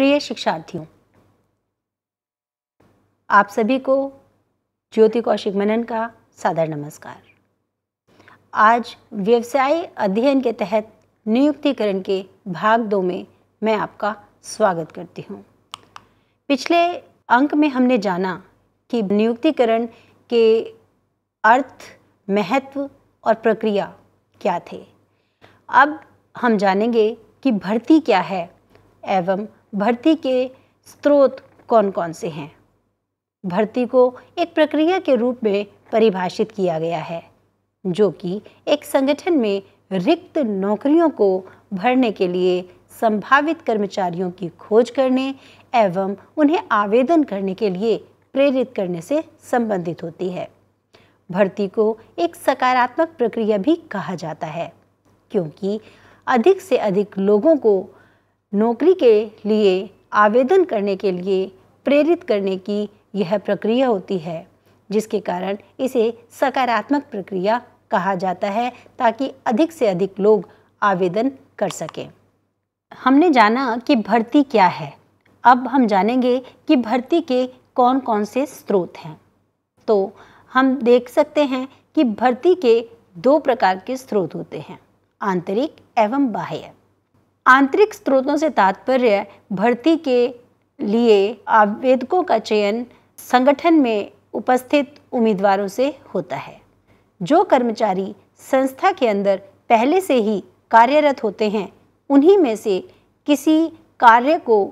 प्रिय शिक्षार्थियों आप सभी को ज्योति कौशिक मनन का सादर नमस्कार आज व्यवसाय अध्ययन के तहत नियुक्तिकरण के भाग दो में मैं आपका स्वागत करती हूँ पिछले अंक में हमने जाना कि नियुक्तिकरण के अर्थ महत्व और प्रक्रिया क्या थे अब हम जानेंगे कि भर्ती क्या है एवं भर्ती के स्रोत कौन कौन से हैं भर्ती को एक प्रक्रिया के रूप में परिभाषित किया गया है जो कि एक संगठन में रिक्त नौकरियों को भरने के लिए संभावित कर्मचारियों की खोज करने एवं उन्हें आवेदन करने के लिए प्रेरित करने से संबंधित होती है भर्ती को एक सकारात्मक प्रक्रिया भी कहा जाता है क्योंकि अधिक से अधिक लोगों को नौकरी के लिए आवेदन करने के लिए प्रेरित करने की यह प्रक्रिया होती है जिसके कारण इसे सकारात्मक प्रक्रिया कहा जाता है ताकि अधिक से अधिक लोग आवेदन कर सकें हमने जाना कि भर्ती क्या है अब हम जानेंगे कि भर्ती के कौन कौन से स्रोत हैं तो हम देख सकते हैं कि भर्ती के दो प्रकार के स्रोत होते हैं आंतरिक एवं बाह्य आंतरिक स्रोतों से तात्पर्य भर्ती के लिए आवेदकों का चयन संगठन में उपस्थित उम्मीदवारों से होता है जो कर्मचारी संस्था के अंदर पहले से ही कार्यरत होते हैं उन्हीं में से किसी कार्य को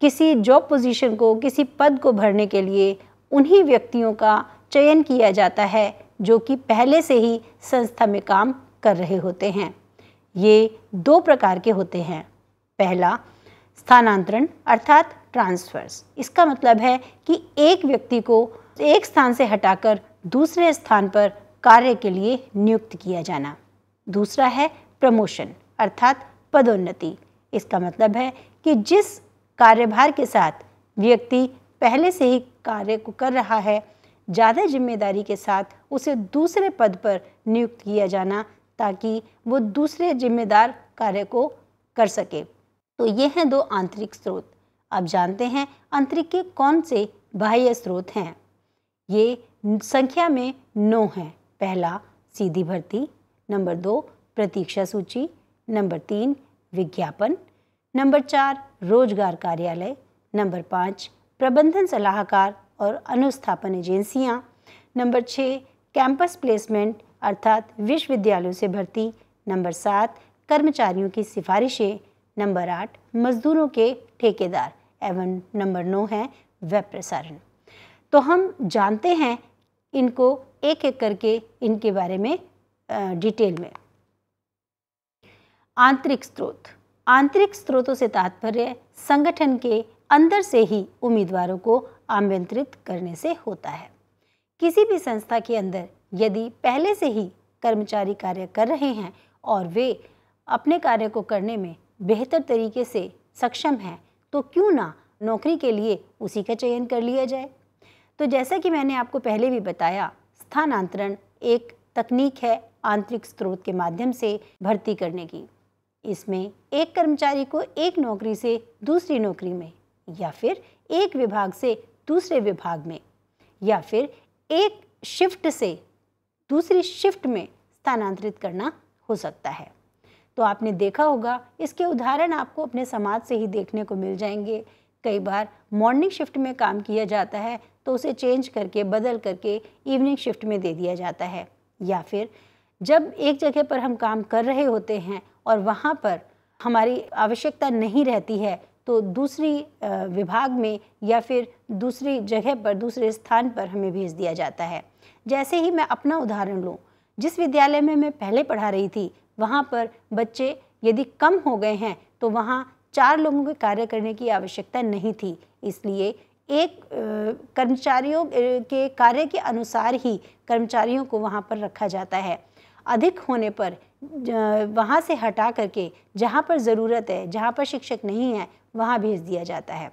किसी जॉब पोजीशन को किसी पद को भरने के लिए उन्हीं व्यक्तियों का चयन किया जाता है जो कि पहले से ही संस्था में काम कर रहे होते हैं ये दो प्रकार के होते हैं पहला स्थानांतरण अर्थात ट्रांसफर्स इसका मतलब है कि एक व्यक्ति को एक स्थान से हटाकर दूसरे स्थान पर कार्य के लिए नियुक्त किया जाना दूसरा है प्रमोशन अर्थात पदोन्नति इसका मतलब है कि जिस कार्यभार के साथ व्यक्ति पहले से ही कार्य को कर रहा है ज़्यादा जिम्मेदारी के साथ उसे दूसरे पद पर नियुक्त किया जाना ताकि वो दूसरे जिम्मेदार कार्य को कर सके तो ये हैं दो आंतरिक स्रोत आप जानते हैं आंतरिक के कौन से बाह्य स्रोत हैं ये संख्या में नौ हैं पहला सीधी भर्ती नंबर दो प्रतीक्षा सूची नंबर तीन विज्ञापन नंबर चार रोजगार कार्यालय नंबर पाँच प्रबंधन सलाहकार और अनुस्थापन एजेंसियाँ नंबर छः कैंपस प्लेसमेंट अर्थात विश्वविद्यालयों से भर्ती नंबर सात कर्मचारियों की सिफारिशें नंबर आठ मजदूरों के ठेकेदार एवं नंबर नौ है वेब प्रसारण तो हम जानते हैं इनको एक एक करके इनके बारे में डिटेल में आंतरिक स्रोत आंतरिक स्रोतों से तात्पर्य संगठन के अंदर से ही उम्मीदवारों को आमंत्रित करने से होता है किसी भी संस्था के अंदर यदि पहले से ही कर्मचारी कार्य कर रहे हैं और वे अपने कार्य को करने में बेहतर तरीके से सक्षम हैं तो क्यों ना नौकरी के लिए उसी का चयन कर लिया जाए तो जैसा कि मैंने आपको पहले भी बताया स्थानांतरण एक तकनीक है आंतरिक स्रोत के माध्यम से भर्ती करने की इसमें एक कर्मचारी को एक नौकरी से दूसरी नौकरी में या फिर एक विभाग से दूसरे विभाग में या फिर एक शिफ्ट से दूसरी शिफ्ट में स्थानांतरित करना हो सकता है तो आपने देखा होगा इसके उदाहरण आपको अपने समाज से ही देखने को मिल जाएंगे कई बार मॉर्निंग शिफ्ट में काम किया जाता है तो उसे चेंज करके बदल करके इवनिंग शिफ्ट में दे दिया जाता है या फिर जब एक जगह पर हम काम कर रहे होते हैं और वहाँ पर हमारी आवश्यकता नहीं रहती है तो दूसरी विभाग में या फिर दूसरी जगह पर दूसरे स्थान पर हमें भेज दिया जाता है जैसे ही मैं अपना उदाहरण लूँ जिस विद्यालय में मैं पहले पढ़ा रही थी वहाँ पर बच्चे यदि कम हो गए हैं तो वहाँ चार लोगों के कार्य करने की आवश्यकता नहीं थी इसलिए एक कर्मचारियों के कार्य के अनुसार ही कर्मचारियों को वहाँ पर रखा जाता है अधिक होने पर वहाँ से हटा करके जहाँ पर ज़रूरत है जहाँ पर शिक्षक नहीं है वहाँ भेज दिया जाता है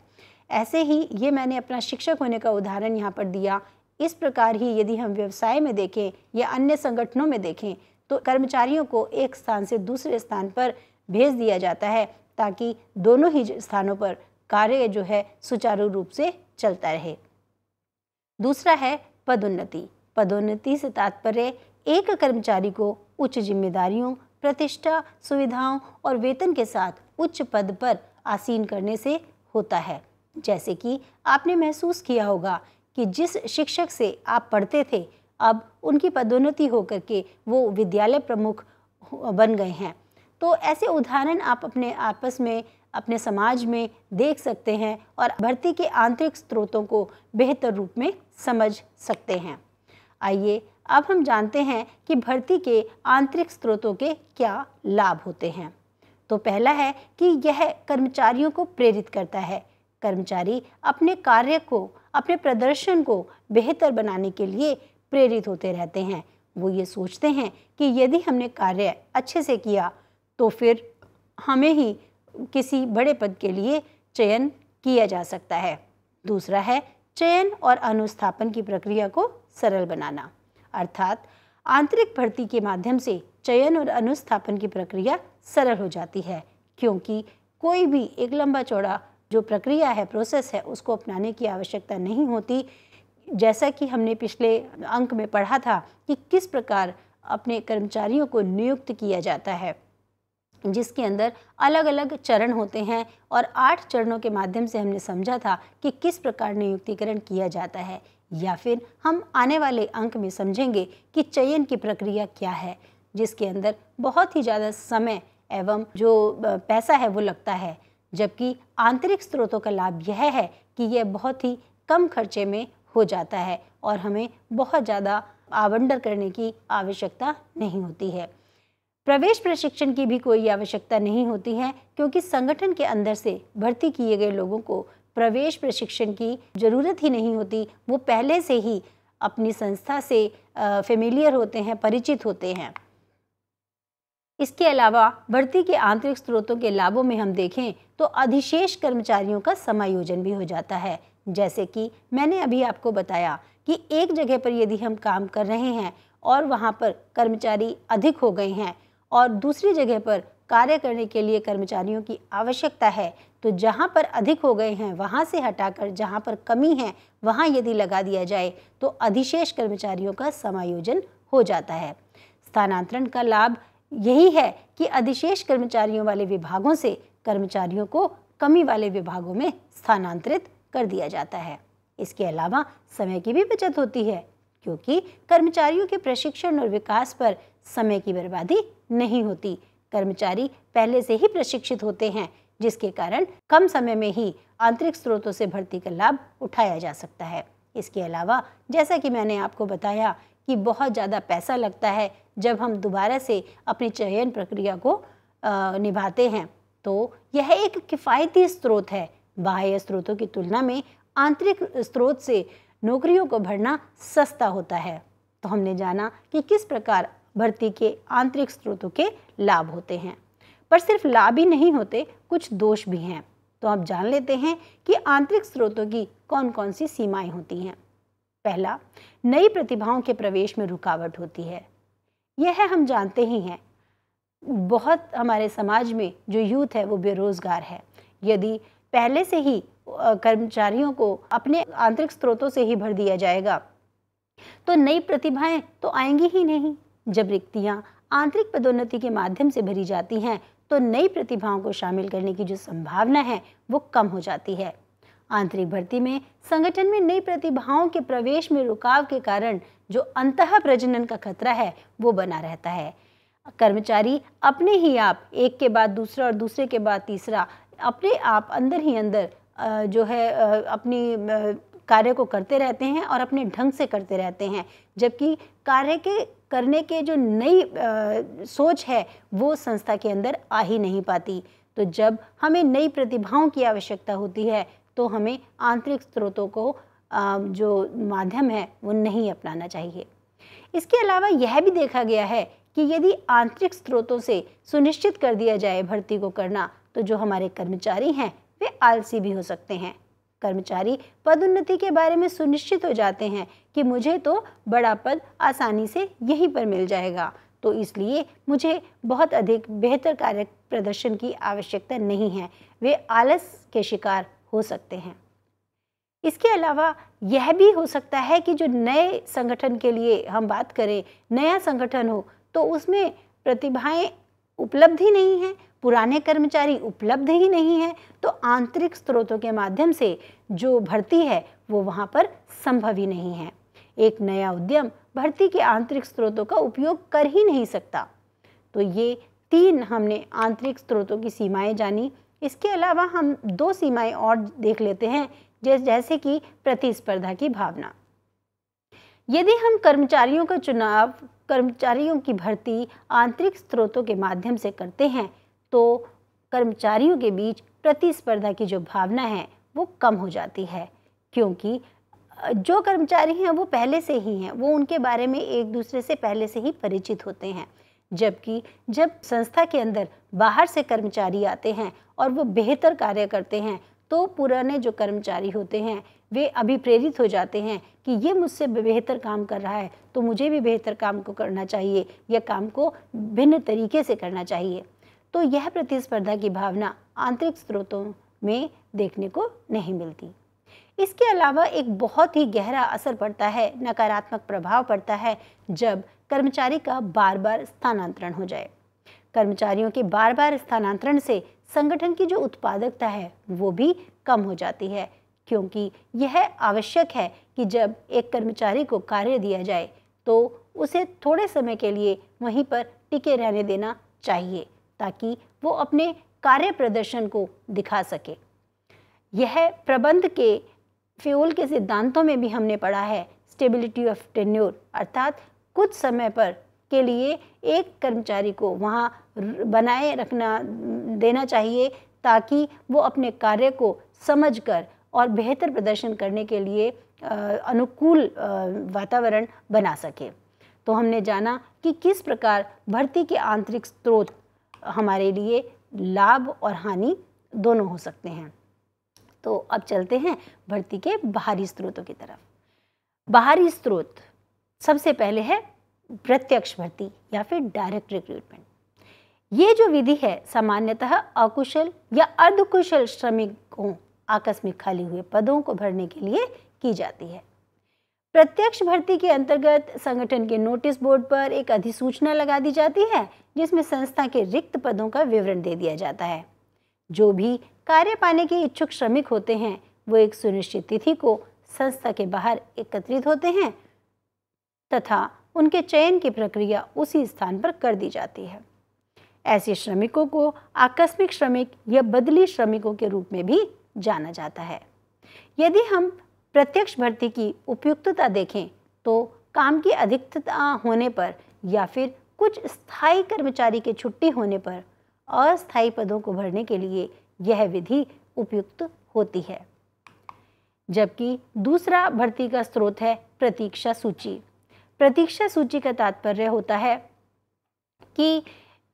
ऐसे ही ये मैंने अपना शिक्षक होने का उदाहरण यहाँ पर दिया इस प्रकार ही यदि हम व्यवसाय में देखें या अन्य संगठनों में देखें तो कर्मचारियों को एक स्थान से दूसरे स्थान पर भेज दिया जाता है ताकि दोनों ही स्थानों पर कार्य जो है सुचारू रूप से चलता रहे दूसरा है पदोन्नति पदोन्नति से तात्पर्य एक कर्मचारी को उच्च जिम्मेदारियों प्रतिष्ठा सुविधाओं और वेतन के साथ उच्च पद पर आसीन करने से होता है जैसे कि आपने महसूस किया होगा कि जिस शिक्षक से आप पढ़ते थे अब उनकी पदोन्नति होकर के वो विद्यालय प्रमुख बन गए हैं तो ऐसे उदाहरण आप अपने आपस में अपने समाज में देख सकते हैं और भर्ती के आंतरिक स्रोतों को बेहतर रूप में समझ सकते हैं आइए अब हम जानते हैं कि भर्ती के आंतरिक स्रोतों के क्या लाभ होते हैं तो पहला है कि यह कर्मचारियों को प्रेरित करता है कर्मचारी अपने कार्य को अपने प्रदर्शन को बेहतर बनाने के लिए प्रेरित होते रहते हैं वो ये सोचते हैं कि यदि हमने कार्य अच्छे से किया तो फिर हमें ही किसी बड़े पद के लिए चयन किया जा सकता है दूसरा है चयन और अनुस्थापन की प्रक्रिया को सरल बनाना अर्थात आंतरिक भर्ती के माध्यम से चयन और अनुस्थापन की प्रक्रिया सरल हो जाती है क्योंकि कोई भी एक लंबा चौड़ा जो प्रक्रिया है प्रोसेस है उसको अपनाने की आवश्यकता नहीं होती जैसा कि हमने पिछले अंक में पढ़ा था कि किस प्रकार अपने कर्मचारियों को नियुक्त किया जाता है जिसके अंदर अलग अलग चरण होते हैं और आठ चरणों के माध्यम से हमने समझा था कि किस प्रकार नियुक्तिकरण किया जाता है या फिर हम आने वाले अंक में समझेंगे कि चयन की प्रक्रिया क्या है जिसके अंदर बहुत ही ज़्यादा समय एवं जो पैसा है वो लगता है जबकि आंतरिक स्रोतों का लाभ यह है कि यह बहुत ही कम खर्चे में हो जाता है और हमें बहुत ज़्यादा आवंटन करने की आवश्यकता नहीं होती है प्रवेश प्रशिक्षण की भी कोई आवश्यकता नहीं होती है क्योंकि संगठन के अंदर से भर्ती किए गए लोगों को प्रवेश प्रशिक्षण की ज़रूरत ही नहीं होती वो पहले से ही अपनी संस्था से फेमिलियर होते हैं परिचित होते हैं इसके अलावा भर्ती के आंतरिक स्रोतों के लाभों में हम देखें तो अधिशेष कर्मचारियों का समायोजन भी हो जाता है जैसे कि मैंने अभी आपको बताया कि एक जगह पर यदि हम काम कर रहे हैं और वहाँ पर कर्मचारी अधिक हो गए हैं और दूसरी जगह पर कार्य करने के लिए कर्मचारियों की आवश्यकता है तो जहाँ पर अधिक हो गए हैं वहाँ से हटाकर जहाँ पर कमी है वहाँ यदि लगा दिया जाए तो अधिशेष कर्मचारियों का समायोजन हो जाता है स्थानांतरण का लाभ यही है कि अधिशेष कर्मचारियों वाले विभागों से कर्मचारियों को कमी वाले विभागों में स्थानांतरित कर दिया जाता है इसके अलावा समय की भी बचत होती है क्योंकि कर्मचारियों के प्रशिक्षण और विकास पर समय की बर्बादी नहीं होती कर्मचारी पहले से ही प्रशिक्षित होते हैं जिसके कारण कम समय में ही आंतरिक स्रोतों से भर्ती का लाभ उठाया जा सकता है इसके अलावा जैसा कि मैंने आपको बताया कि बहुत ज़्यादा पैसा लगता है जब हम दोबारा से अपनी चयन प्रक्रिया को निभाते हैं तो यह एक किफ़ायती स्रोत है बाह्य स्रोतों की तुलना में आंतरिक स्रोत से नौकरियों को भरना सस्ता होता है तो हमने जाना कि किस प्रकार भर्ती के आंतरिक स्रोतों के लाभ होते हैं पर सिर्फ लाभ ही नहीं होते कुछ दोष भी हैं तो आप जान लेते हैं कि आंतरिक स्रोतों की कौन कौन सी सीमाएं होती हैं पहला नई प्रतिभाओं के प्रवेश में रुकावट होती है यह हम जानते ही हैं बहुत हमारे समाज में जो यूथ है वो बेरोज़गार है यदि पहले से ही कर्मचारियों को अपने आंतरिक स्रोतों से ही भर दिया जाएगा तो नई प्रतिभाएं तो आएंगी ही नहीं जब रिक्तियां आंतरिक पदोन्नति के माध्यम से भरी जाती हैं तो नई प्रतिभाओं को शामिल करने की जो संभावना है वो कम हो जाती है आंतरिक भर्ती में संगठन में नई प्रतिभाओं के प्रवेश में रुकाव के कारण जो अंत प्रजनन का खतरा है वो बना रहता है कर्मचारी अपने ही आप एक के बाद दूसरा और दूसरे के बाद तीसरा अपने आप अंदर ही अंदर जो है अपनी कार्य को करते रहते हैं और अपने ढंग से करते रहते हैं जबकि कार्य के करने के जो नई सोच है वो संस्था के अंदर आ ही नहीं पाती तो जब हमें नई प्रतिभाओं की आवश्यकता होती है तो हमें आंतरिक स्रोतों को जो माध्यम है वो नहीं अपनाना चाहिए इसके अलावा यह भी देखा गया है कि यदि आंतरिक स्रोतों से सुनिश्चित कर दिया जाए भर्ती को करना तो जो हमारे कर्मचारी हैं वे आलसी भी हो सकते हैं कर्मचारी पदोन्नति के बारे में सुनिश्चित हो जाते हैं कि मुझे तो बड़ा पद आसानी से यहीं पर मिल जाएगा तो इसलिए मुझे बहुत अधिक बेहतर कार्य प्रदर्शन की आवश्यकता नहीं है वे आलस के शिकार हो सकते हैं इसके अलावा यह भी हो सकता है कि जो नए संगठन के लिए हम बात करें नया संगठन हो तो उसमें प्रतिभाएं उपलब्ध ही नहीं हैं पुराने कर्मचारी उपलब्ध ही नहीं हैं तो आंतरिक स्रोतों के माध्यम से जो भर्ती है वो वहाँ पर संभव ही नहीं है एक नया उद्यम भर्ती के आंतरिक स्रोतों का उपयोग कर ही नहीं सकता तो ये तीन हमने आंतरिक स्रोतों की सीमाएं जानी इसके अलावा हम दो सीमाएं और देख लेते हैं जैसे कि प्रतिस्पर्धा की भावना यदि हम कर्मचारियों का चुनाव कर्मचारियों की भर्ती आंतरिक स्रोतों के माध्यम से करते हैं तो कर्मचारियों के बीच प्रतिस्पर्धा की जो भावना है वो कम हो जाती है क्योंकि जो कर्मचारी हैं वो पहले से ही हैं वो उनके बारे में एक दूसरे से पहले से ही परिचित होते हैं जबकि जब संस्था के अंदर बाहर से कर्मचारी आते हैं और वो बेहतर कार्य करते हैं तो पुराने जो कर्मचारी होते हैं वे अभी प्रेरित हो जाते हैं कि ये मुझसे बेहतर काम कर रहा है तो मुझे भी बेहतर काम को करना चाहिए या काम को भिन्न तरीके से करना चाहिए तो यह प्रतिस्पर्धा की भावना आंतरिक स्रोतों में देखने को नहीं मिलती इसके अलावा एक बहुत ही गहरा असर पड़ता है नकारात्मक प्रभाव पड़ता है जब कर्मचारी का बार बार स्थानांतरण हो जाए कर्मचारियों के बार बार स्थानांतरण से संगठन की जो उत्पादकता है वो भी कम हो जाती है क्योंकि यह आवश्यक है कि जब एक कर्मचारी को कार्य दिया जाए तो उसे थोड़े समय के लिए वहीं पर टिके रहने देना चाहिए ताकि वो अपने कार्य प्रदर्शन को दिखा सके यह प्रबंध के फ्यूल के सिद्धांतों में भी हमने पढ़ा है स्टेबिलिटी ऑफ टेन्योर अर्थात कुछ समय पर के लिए एक कर्मचारी को वहाँ बनाए रखना देना चाहिए ताकि वो अपने कार्य को समझकर और बेहतर प्रदर्शन करने के लिए अनुकूल वातावरण बना सके तो हमने जाना कि किस प्रकार भर्ती के आंतरिक स्रोत हमारे लिए लाभ और हानि दोनों हो सकते हैं तो अब चलते हैं भर्ती के बाहरी स्रोतों की तरफ बाहरी स्रोत सबसे पहले है प्रत्यक्ष भर्ती या फिर डायरेक्ट रिक्रूटमेंट ये जो विधि है सामान्यतः अकुशल या अर्धकुशल श्रमिकों आकस्मिक खाली हुए पदों को भरने के लिए की जाती है प्रत्यक्ष भर्ती के अंतर्गत संगठन के नोटिस बोर्ड पर एक अधिसूचना लगा दी जाती है जिसमें संस्था के रिक्त पदों का विवरण दे दिया जाता है जो भी कार्य पाने के इच्छुक श्रमिक होते हैं वो एक सुनिश्चित तिथि को संस्था के बाहर एकत्रित होते हैं तथा उनके चयन की प्रक्रिया उसी स्थान पर कर दी जाती है ऐसे श्रमिकों को आकस्मिक श्रमिक या बदली श्रमिकों के रूप में भी जाना जाता है यदि हम प्रत्यक्ष भर्ती की उपयुक्तता देखें तो काम की अधिकता होने पर या फिर कुछ स्थायी कर्मचारी के छुट्टी होने पर अस्थायी पदों को भरने के लिए यह विधि उपयुक्त होती है जबकि दूसरा भर्ती का स्रोत है प्रतीक्षा सूची प्रतीक्षा सूची का तात्पर्य होता है कि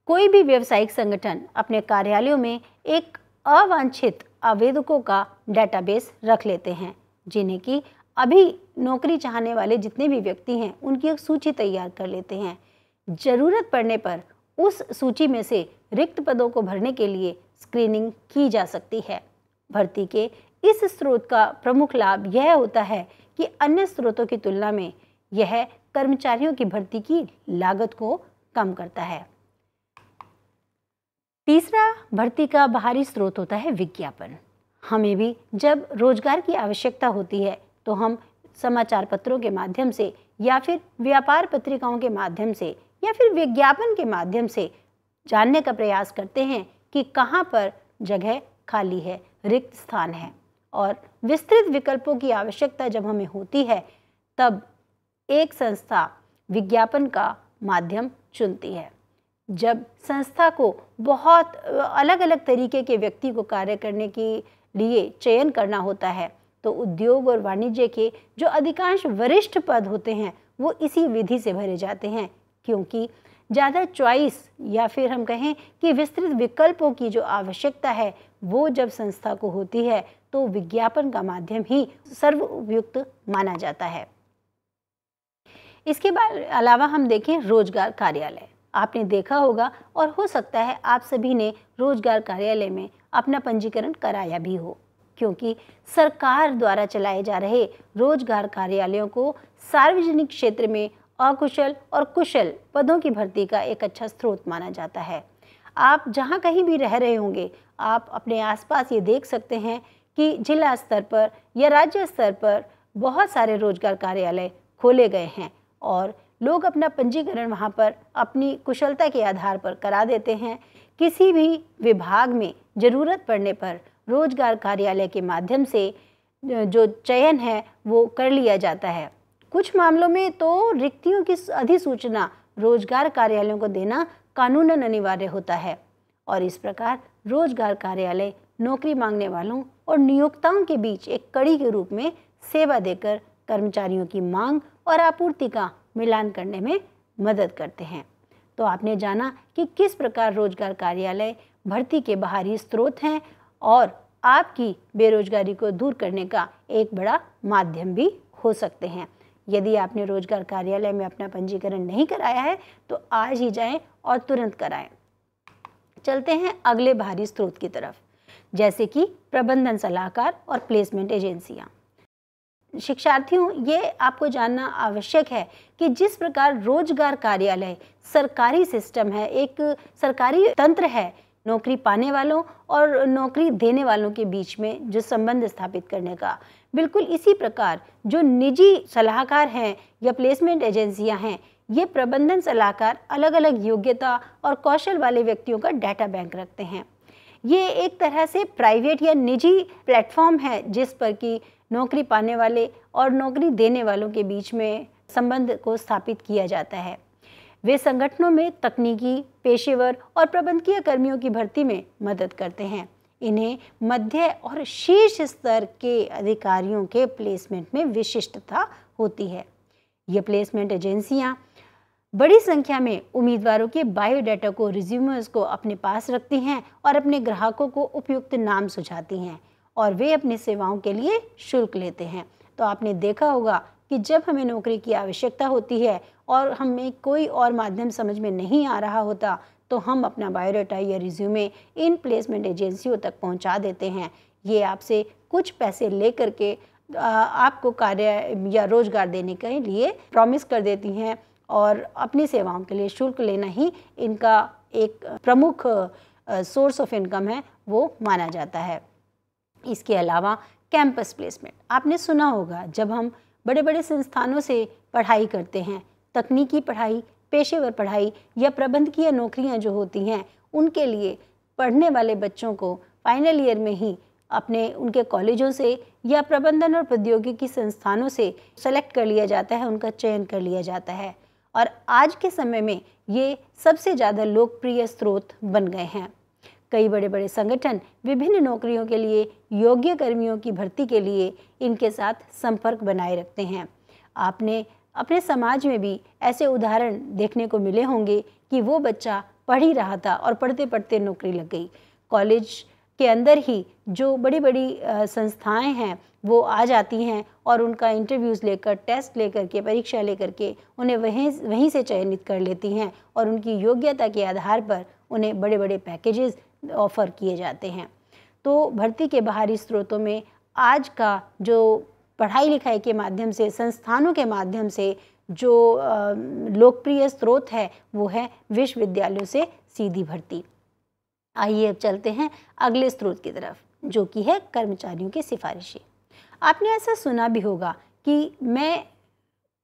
कोई भी व्यवसायिक संगठन अपने कार्यालयों में एक अवांछित आवेदकों का डेटाबेस रख लेते हैं जिन्हें कि अभी नौकरी चाहने वाले जितने भी व्यक्ति हैं उनकी एक सूची तैयार कर लेते हैं ज़रूरत पड़ने पर उस सूची में से रिक्त पदों को भरने के लिए स्क्रीनिंग की जा सकती है भर्ती के इस स्रोत का प्रमुख लाभ यह होता है कि अन्य स्रोतों की तुलना में यह कर्मचारियों की भर्ती की लागत को कम करता है तीसरा भर्ती का बाहरी स्रोत होता है विज्ञापन हमें भी जब रोजगार की आवश्यकता होती है तो हम समाचार पत्रों के माध्यम से या फिर व्यापार पत्रिकाओं के माध्यम से या फिर विज्ञापन के माध्यम से जानने का प्रयास करते हैं कि कहाँ पर जगह खाली है रिक्त स्थान है और विस्तृत विकल्पों की आवश्यकता जब हमें होती है तब एक संस्था विज्ञापन का माध्यम चुनती है जब संस्था को बहुत अलग अलग तरीके के व्यक्ति को कार्य करने के लिए चयन करना होता है तो उद्योग और वाणिज्य के जो अधिकांश वरिष्ठ पद होते हैं वो इसी विधि से भरे जाते हैं क्योंकि ज़्यादा चॉइस या फिर हम कहें कि विस्तृत विकल्पों की जो आवश्यकता है वो जब संस्था को होती है तो विज्ञापन का माध्यम ही सर्व उपयुक्त माना जाता है इसके अलावा हम देखें रोजगार कार्यालय आपने देखा होगा और हो सकता है आप सभी ने रोजगार कार्यालय में अपना पंजीकरण कराया भी हो क्योंकि सरकार द्वारा चलाए जा रहे रोजगार कार्यालयों को सार्वजनिक क्षेत्र में अकुशल और कुशल पदों की भर्ती का एक अच्छा स्रोत माना जाता है आप जहाँ कहीं भी रह रहे होंगे आप अपने आसपास ये देख सकते हैं कि जिला स्तर पर या राज्य स्तर पर बहुत सारे रोजगार कार्यालय खोले गए हैं और लोग अपना पंजीकरण वहाँ पर अपनी कुशलता के आधार पर करा देते हैं किसी भी विभाग में ज़रूरत पड़ने पर रोजगार कार्यालय के माध्यम से जो चयन है वो कर लिया जाता है कुछ मामलों में तो रिक्तियों की अधिसूचना रोजगार कार्यालयों को देना कानूनन अनिवार्य होता है और इस प्रकार रोजगार कार्यालय नौकरी मांगने वालों और नियोक्ताओं के बीच एक कड़ी के रूप में सेवा देकर कर्मचारियों की मांग और आपूर्ति का मिलान करने में मदद करते हैं तो आपने जाना कि किस प्रकार रोजगार कार्यालय भर्ती के बाहरी स्रोत हैं और आपकी बेरोजगारी को दूर करने का एक बड़ा माध्यम भी हो सकते हैं यदि आपने रोजगार कार्यालय में अपना पंजीकरण नहीं कराया है तो आज ही जाएं और तुरंत कराएं चलते हैं अगले बाहरी स्रोत की तरफ जैसे कि प्रबंधन सलाहकार और प्लेसमेंट एजेंसियाँ शिक्षार्थियों ये आपको जानना आवश्यक है कि जिस प्रकार रोजगार कार्यालय सरकारी सिस्टम है एक सरकारी तंत्र है नौकरी पाने वालों और नौकरी देने वालों के बीच में जो संबंध स्थापित करने का बिल्कुल इसी प्रकार जो निजी सलाहकार हैं या प्लेसमेंट एजेंसियां हैं ये प्रबंधन सलाहकार अलग अलग योग्यता और कौशल वाले व्यक्तियों का डाटा बैंक रखते हैं ये एक तरह से प्राइवेट या निजी प्लेटफॉर्म है जिस पर कि नौकरी पाने वाले और नौकरी देने वालों के बीच में संबंध को स्थापित किया जाता है वे संगठनों में तकनीकी पेशेवर और प्रबंधकीय कर्मियों की भर्ती में मदद करते हैं इन्हें मध्य और शीर्ष स्तर के अधिकारियों के प्लेसमेंट में विशिष्टता होती है ये प्लेसमेंट एजेंसियाँ बड़ी संख्या में उम्मीदवारों के बायोडाटा को रिज्यूमर्स को अपने पास रखती हैं और अपने ग्राहकों को उपयुक्त नाम सुझाती हैं और वे अपनी सेवाओं के लिए शुल्क लेते हैं तो आपने देखा होगा कि जब हमें नौकरी की आवश्यकता होती है और हमें कोई और माध्यम समझ में नहीं आ रहा होता तो हम अपना बायोडाटा या रिज्यूमे इन प्लेसमेंट एजेंसियों तक पहुंचा देते हैं ये आपसे कुछ पैसे ले करके आपको कार्य या रोज़गार देने के लिए प्रॉमिस कर देती हैं और अपनी सेवाओं के लिए शुल्क लेना ही इनका एक प्रमुख सोर्स ऑफ इनकम है वो माना जाता है इसके अलावा कैंपस प्लेसमेंट आपने सुना होगा जब हम बड़े बड़े संस्थानों से पढ़ाई करते हैं तकनीकी पढ़ाई पेशेवर पढ़ाई या प्रबंधकीय नौकरियां जो होती हैं उनके लिए पढ़ने वाले बच्चों को फाइनल ईयर में ही अपने उनके कॉलेजों से या प्रबंधन और प्रौद्योगिकी संस्थानों से सेलेक्ट कर लिया जाता है उनका चयन कर लिया जाता है और आज के समय में ये सबसे ज़्यादा लोकप्रिय स्रोत बन गए हैं कई बड़े बड़े संगठन विभिन्न नौकरियों के लिए योग्य कर्मियों की भर्ती के लिए इनके साथ संपर्क बनाए रखते हैं आपने अपने समाज में भी ऐसे उदाहरण देखने को मिले होंगे कि वो बच्चा पढ़ ही रहा था और पढ़ते पढ़ते नौकरी लग गई कॉलेज के अंदर ही जो बड़ी बड़ी संस्थाएं हैं वो आ जाती हैं और उनका इंटरव्यूज़ लेकर टेस्ट लेकर के परीक्षा लेकर के उन्हें वहीं वहीं से चयनित कर लेती हैं और उनकी योग्यता के आधार पर उन्हें बड़े बड़े पैकेजेस ऑफ़र किए जाते हैं तो भर्ती के बाहरी स्रोतों में आज का जो पढ़ाई लिखाई के माध्यम से संस्थानों के माध्यम से जो लोकप्रिय स्रोत है वो है विश्वविद्यालयों से सीधी भर्ती आइए अब चलते हैं अगले स्रोत की तरफ जो कि है कर्मचारियों की सिफारिशें आपने ऐसा सुना भी होगा कि मैं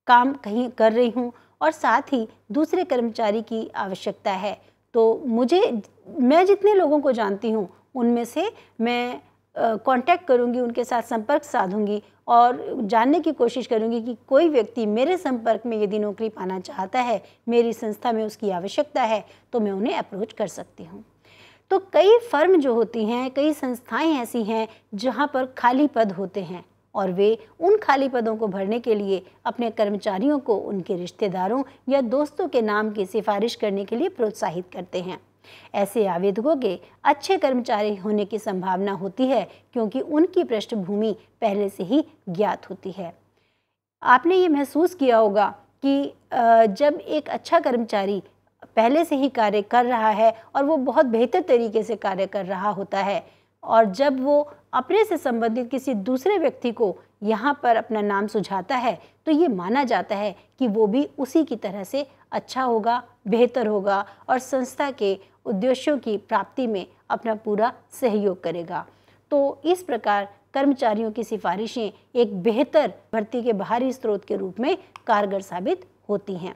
काम कहीं कर रही हूँ और साथ ही दूसरे कर्मचारी की आवश्यकता है तो मुझे मैं जितने लोगों को जानती हूँ उनमें से मैं कांटेक्ट करूँगी उनके साथ संपर्क साधूंगी और जानने की कोशिश करूँगी कि कोई व्यक्ति मेरे संपर्क में यदि नौकरी पाना चाहता है मेरी संस्था में उसकी आवश्यकता है तो मैं उन्हें अप्रोच कर सकती हूँ तो कई फर्म जो होती हैं कई संस्थाएं ऐसी हैं जहाँ पर खाली पद होते हैं और वे उन खाली पदों को भरने के लिए अपने कर्मचारियों को उनके रिश्तेदारों या दोस्तों के नाम की सिफारिश करने के लिए प्रोत्साहित करते हैं ऐसे आवेदकों के अच्छे कर्मचारी होने की संभावना होती है क्योंकि उनकी पृष्ठभूमि पहले से ही ज्ञात होती है आपने ये महसूस किया होगा कि जब एक अच्छा कर्मचारी पहले से ही कार्य कर रहा है और वो बहुत बेहतर तरीके से कार्य कर रहा होता है और जब वो अपने से संबंधित किसी दूसरे व्यक्ति को यहाँ पर अपना नाम सुझाता है तो ये माना जाता है कि वो भी उसी की तरह से अच्छा होगा बेहतर होगा और संस्था के उद्देश्यों की प्राप्ति में अपना पूरा सहयोग करेगा तो इस प्रकार कर्मचारियों की सिफारिशें एक बेहतर भर्ती के बाहरी स्रोत के रूप में कारगर साबित होती हैं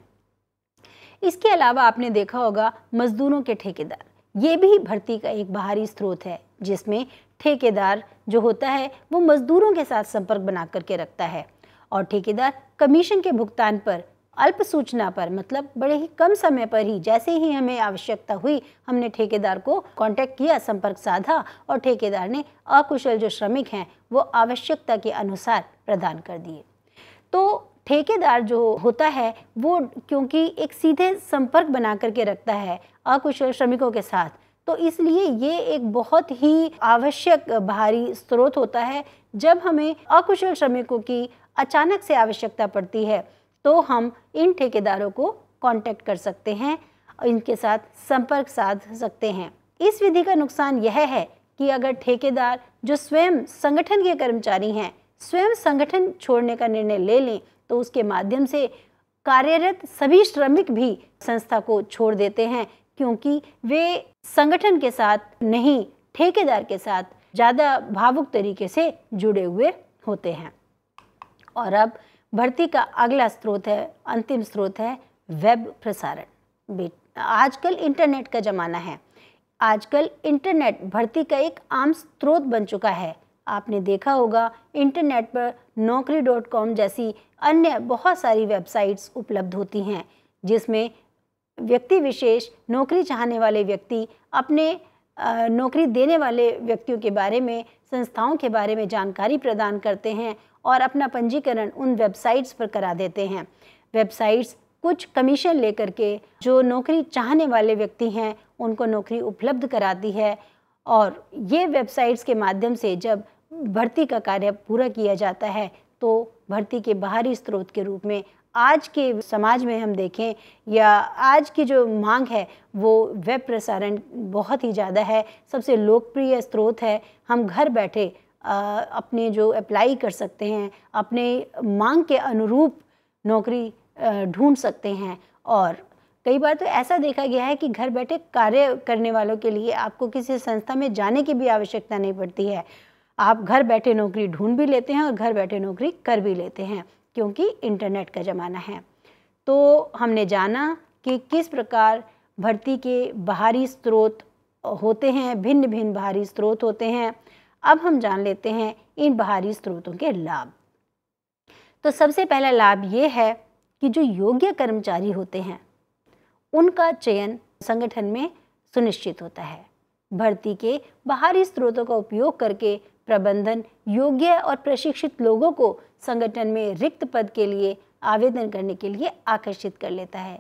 इसके अलावा आपने देखा होगा मजदूरों के ठेकेदार ये भी भर्ती का एक बाहरी स्रोत है जिसमें ठेकेदार जो होता है वो मजदूरों के साथ संपर्क बना करके रखता है और ठेकेदार कमीशन के भुगतान पर अल्प सूचना पर मतलब बड़े ही कम समय पर ही जैसे ही हमें आवश्यकता हुई हमने ठेकेदार को कांटेक्ट किया संपर्क साधा और ठेकेदार ने अकुशल जो श्रमिक हैं वो आवश्यकता के अनुसार प्रदान कर दिए तो ठेकेदार जो होता है वो क्योंकि एक सीधे संपर्क बना करके रखता है अकुशल श्रमिकों के साथ तो इसलिए ये एक बहुत ही आवश्यक भारी स्रोत होता है जब हमें अकुशल श्रमिकों की अचानक से आवश्यकता पड़ती है तो हम इन ठेकेदारों को कांटेक्ट कर सकते हैं और इनके साथ संपर्क साध सकते हैं इस विधि का नुकसान यह है कि अगर ठेकेदार जो स्वयं संगठन के कर्मचारी हैं स्वयं संगठन छोड़ने का निर्णय ले लें तो उसके माध्यम से कार्यरत सभी श्रमिक भी संस्था को छोड़ देते हैं क्योंकि वे संगठन के साथ नहीं ठेकेदार के साथ ज़्यादा भावुक तरीके से जुड़े हुए होते हैं और अब भर्ती का अगला स्रोत है अंतिम स्रोत है वेब प्रसारण आजकल इंटरनेट का ज़माना है आजकल इंटरनेट भर्ती का एक आम स्रोत बन चुका है आपने देखा होगा इंटरनेट पर नौकरी डॉट कॉम जैसी अन्य बहुत सारी वेबसाइट्स उपलब्ध होती हैं जिसमें व्यक्ति विशेष नौकरी चाहने वाले व्यक्ति अपने नौकरी देने वाले व्यक्तियों के बारे में संस्थाओं के बारे में जानकारी प्रदान करते हैं और अपना पंजीकरण उन वेबसाइट्स पर करा देते हैं वेबसाइट्स कुछ कमीशन लेकर के जो नौकरी चाहने वाले व्यक्ति हैं उनको नौकरी उपलब्ध कराती है और ये वेबसाइट्स के माध्यम से जब भर्ती का कार्य पूरा किया जाता है तो भर्ती के बाहरी स्रोत के रूप में आज के समाज में हम देखें या आज की जो मांग है वो वेब प्रसारण बहुत ही ज़्यादा है सबसे लोकप्रिय स्रोत है हम घर बैठे आ, अपने जो अप्लाई कर सकते हैं अपने मांग के अनुरूप नौकरी ढूंढ सकते हैं और कई बार तो ऐसा देखा गया है कि घर बैठे कार्य करने वालों के लिए आपको किसी संस्था में जाने की भी आवश्यकता नहीं पड़ती है आप घर बैठे नौकरी ढूंढ भी लेते हैं और घर बैठे नौकरी कर भी लेते हैं क्योंकि इंटरनेट का ज़माना है तो हमने जाना कि किस प्रकार भर्ती के बाहरी स्रोत होते हैं भिन्न भिन्न बाहरी स्रोत होते हैं अब हम जान लेते हैं इन बाहरी स्रोतों के लाभ तो सबसे पहला लाभ ये है कि जो योग्य कर्मचारी होते हैं उनका चयन संगठन में सुनिश्चित होता है भर्ती के बाहरी स्रोतों का उपयोग करके प्रबंधन योग्य और प्रशिक्षित लोगों को संगठन में रिक्त पद के लिए आवेदन करने के लिए आकर्षित कर लेता है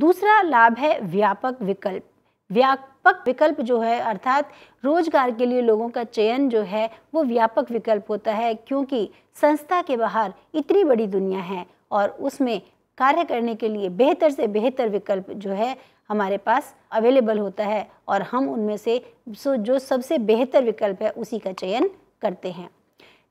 दूसरा लाभ है व्यापक विकल्प व्यापक विकल्प जो है अर्थात रोजगार के लिए लोगों का चयन जो है वो व्यापक विकल्प होता है क्योंकि संस्था के बाहर इतनी बड़ी दुनिया है और उसमें कार्य करने के लिए बेहतर से बेहतर विकल्प जो है हमारे पास अवेलेबल होता है और हम उनमें से जो सबसे बेहतर विकल्प है उसी का चयन करते हैं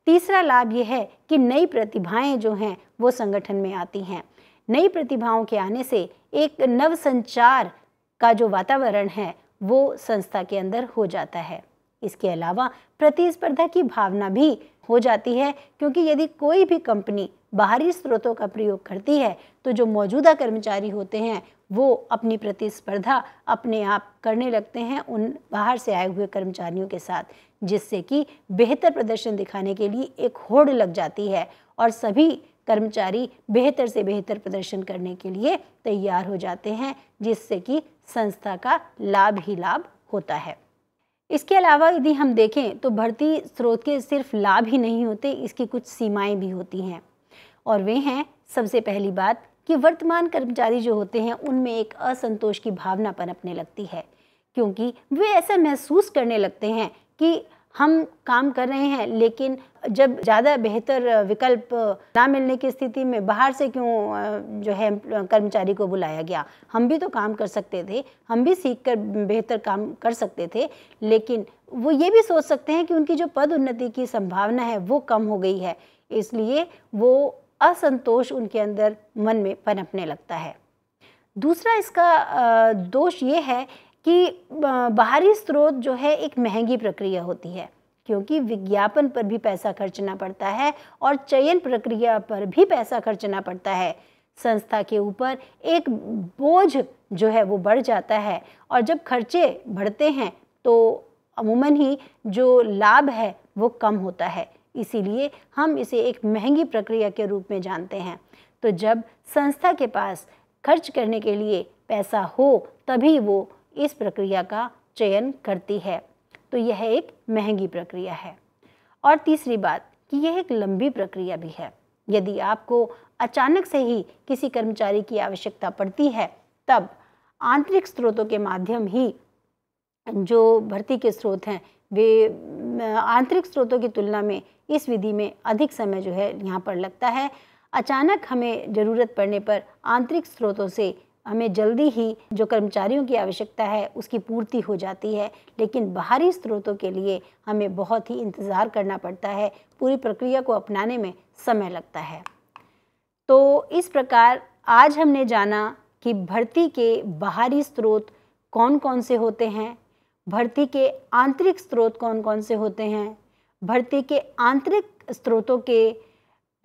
तीसरा लाभ यह है कि नई प्रतिभाएं जो हैं वो संगठन में आती हैं नई प्रतिभाओं के आने से एक नव संचार का जो वातावरण है वो संस्था के अंदर हो जाता है इसके अलावा प्रतिस्पर्धा की भावना भी हो जाती है क्योंकि यदि कोई भी कंपनी बाहरी स्रोतों का प्रयोग करती है तो जो मौजूदा कर्मचारी होते हैं वो अपनी प्रतिस्पर्धा अपने आप करने लगते हैं उन बाहर से आए हुए कर्मचारियों के साथ जिससे कि बेहतर प्रदर्शन दिखाने के लिए एक होड़ लग जाती है और सभी कर्मचारी बेहतर से बेहतर प्रदर्शन करने के लिए तैयार हो जाते हैं जिससे कि संस्था का लाभ ही लाभ होता है इसके अलावा यदि हम देखें तो भर्ती स्रोत के सिर्फ लाभ ही नहीं होते इसकी कुछ सीमाएं भी होती हैं और वे हैं सबसे पहली बात कि वर्तमान कर्मचारी जो होते हैं उनमें एक असंतोष की भावना पनपने लगती है क्योंकि वे ऐसा महसूस करने लगते हैं कि हम काम कर रहे हैं लेकिन जब ज़्यादा बेहतर विकल्प ना मिलने की स्थिति में बाहर से क्यों जो है कर्मचारी को बुलाया गया हम भी तो काम कर सकते थे हम भी सीख कर बेहतर काम कर सकते थे लेकिन वो ये भी सोच सकते हैं कि उनकी जो पद उन्नति की संभावना है वो कम हो गई है इसलिए वो असंतोष उनके अंदर मन में पनपने लगता है दूसरा इसका दोष ये है कि बाहरी स्रोत जो है एक महंगी प्रक्रिया होती है क्योंकि विज्ञापन पर भी पैसा खर्चना पड़ता है और चयन प्रक्रिया पर भी पैसा खर्चना पड़ता है संस्था के ऊपर एक बोझ जो है वो बढ़ जाता है और जब खर्चे बढ़ते हैं तो अमूमन ही जो लाभ है वो कम होता है इसीलिए हम इसे एक महंगी प्रक्रिया के रूप में जानते हैं तो जब संस्था के पास खर्च करने के लिए पैसा हो तभी वो इस प्रक्रिया का चयन करती है तो यह एक महंगी प्रक्रिया है और तीसरी बात कि यह एक लंबी प्रक्रिया भी है यदि आपको अचानक से ही किसी कर्मचारी की आवश्यकता पड़ती है तब आंतरिक स्रोतों के माध्यम ही जो भर्ती के स्रोत हैं वे आंतरिक स्रोतों की तुलना में इस विधि में अधिक समय जो है यहाँ पर लगता है अचानक हमें ज़रूरत पड़ने पर आंतरिक स्रोतों से हमें जल्दी ही जो कर्मचारियों की आवश्यकता है उसकी पूर्ति हो जाती है लेकिन बाहरी स्रोतों के लिए हमें बहुत ही इंतज़ार करना पड़ता है पूरी प्रक्रिया को अपनाने में समय लगता है तो इस प्रकार आज हमने जाना कि भर्ती के बाहरी स्रोत कौन कौन से होते हैं भर्ती के आंतरिक स्रोत कौन कौन से होते हैं भर्ती के आंतरिक स्रोतों के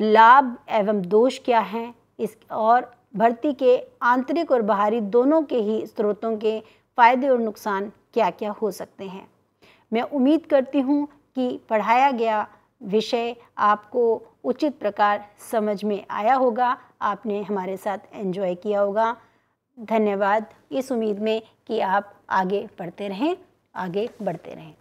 लाभ एवं दोष क्या हैं इस और भर्ती के आंतरिक और बाहरी दोनों के ही स्रोतों के फ़ायदे और नुकसान क्या क्या हो सकते हैं मैं उम्मीद करती हूँ कि पढ़ाया गया विषय आपको उचित प्रकार समझ में आया होगा आपने हमारे साथ एंजॉय किया होगा धन्यवाद इस उम्मीद में कि आप आगे पढ़ते रहें आगे बढ़ते रहें